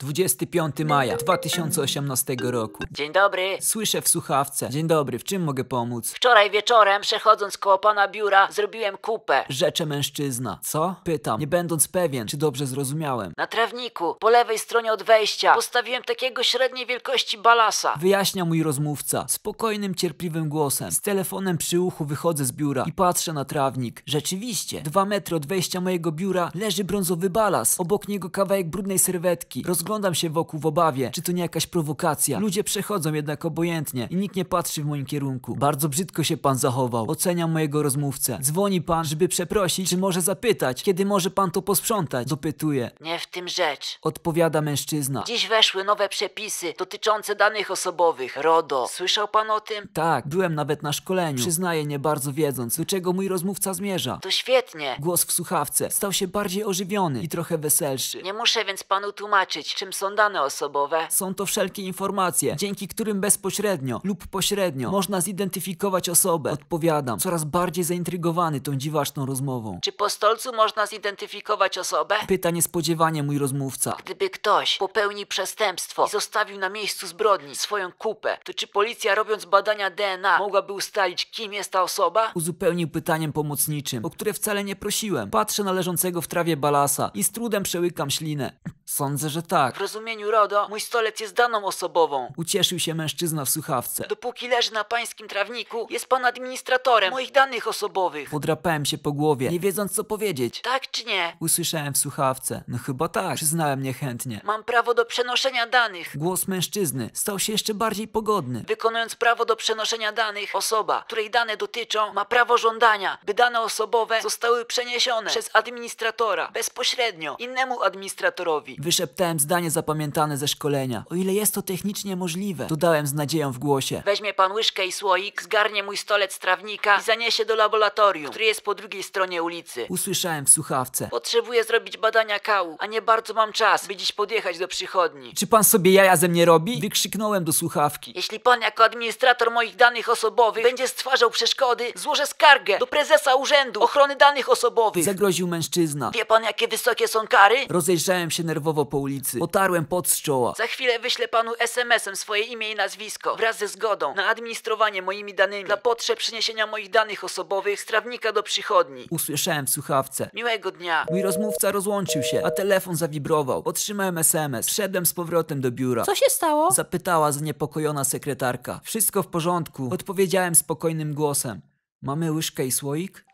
25 maja 2018 roku. Dzień dobry. Słyszę w słuchawce. Dzień dobry, w czym mogę pomóc? Wczoraj wieczorem, przechodząc koło pana biura, zrobiłem kupę. Rzecze mężczyzna. Co? Pytam, nie będąc pewien, czy dobrze zrozumiałem. Na trawniku, po lewej stronie od wejścia, postawiłem takiego średniej wielkości balasa. Wyjaśnia mój rozmówca, spokojnym, cierpliwym głosem. Z telefonem przy uchu wychodzę z biura i patrzę na trawnik. Rzeczywiście, dwa metry od wejścia mojego biura leży brązowy balas. Obok niego kawałek brudnej serwetki. Rozglądam Rozglądam się wokół w obawie, czy to nie jakaś prowokacja. Ludzie przechodzą jednak obojętnie i nikt nie patrzy w moim kierunku. Bardzo brzydko się pan zachował. Oceniam mojego rozmówcę. Dzwoni pan, żeby przeprosić, czy może zapytać, kiedy może pan to posprzątać? Dopytuje. Nie w tym rzecz. Odpowiada mężczyzna. Dziś weszły nowe przepisy dotyczące danych osobowych. RODO. Słyszał pan o tym? Tak, byłem nawet na szkoleniu. Przyznaję, nie bardzo wiedząc, do czego mój rozmówca zmierza. To świetnie. Głos w słuchawce stał się bardziej ożywiony i trochę weselszy. Nie muszę więc panu tłumaczyć, czym są dane osobowe. Są to wszelkie informacje, dzięki którym bezpośrednio lub pośrednio można zidentyfikować osobę. Odpowiadam, coraz bardziej zaintrygowany tą dziwaczną rozmową. Czy po stolcu można zidentyfikować osobę? Pyta niespodziewanie mój rozmówca. Gdyby ktoś popełnił przestępstwo i zostawił na miejscu zbrodni swoją kupę, to czy policja robiąc badania DNA mogłaby ustalić, kim jest ta osoba? Uzupełnił pytaniem pomocniczym, o które wcale nie prosiłem. Patrzę na leżącego w trawie balasa i z trudem przełykam ślinę. Sądzę, że tak. W rozumieniu RODO mój stolec jest daną osobową. Ucieszył się mężczyzna w słuchawce. Dopóki leży na pańskim trawniku, jest pan administratorem moich danych osobowych. Podrapałem się po głowie, nie wiedząc co powiedzieć. Tak czy nie? Usłyszałem w słuchawce. No chyba tak, przyznałem niechętnie. Mam prawo do przenoszenia danych. Głos mężczyzny stał się jeszcze bardziej pogodny. Wykonując prawo do przenoszenia danych, osoba, której dane dotyczą, ma prawo żądania, by dane osobowe zostały przeniesione przez administratora bezpośrednio innemu administratorowi Wyszeptałem zdanie zapamiętane ze szkolenia. O ile jest to technicznie możliwe, dodałem z nadzieją w głosie. Weźmie pan łyżkę i słoik, zgarnie mój stolec trawnika i zaniesie do laboratorium, które jest po drugiej stronie ulicy. Usłyszałem w słuchawce. Potrzebuję zrobić badania kału, a nie bardzo mam czas, by dziś podjechać do przychodni. Czy pan sobie jaja ze mnie robi? Wykrzyknąłem do słuchawki. Jeśli pan jako administrator moich danych osobowych będzie stwarzał przeszkody, złożę skargę do prezesa Urzędu Ochrony Danych Osobowych. Zagroził mężczyzna. Wie pan jakie wysokie są kary? Rozejrzałem się nerwowo nerwowo po ulicy. Potarłem pot z czoła. Za chwilę wyślę panu SMS-em swoje imię i nazwisko wraz ze zgodą na administrowanie moimi danymi dla potrzeb przeniesienia moich danych osobowych z trawnika do przychodni. Usłyszałem w słuchawce. Miłego dnia. Mój rozmówca rozłączył się, a telefon zawibrował. Otrzymałem SMS. Wszedłem z powrotem do biura. Co się stało? Zapytała zaniepokojona sekretarka. Wszystko w porządku. Odpowiedziałem spokojnym głosem. Mamy łyżkę i słoik?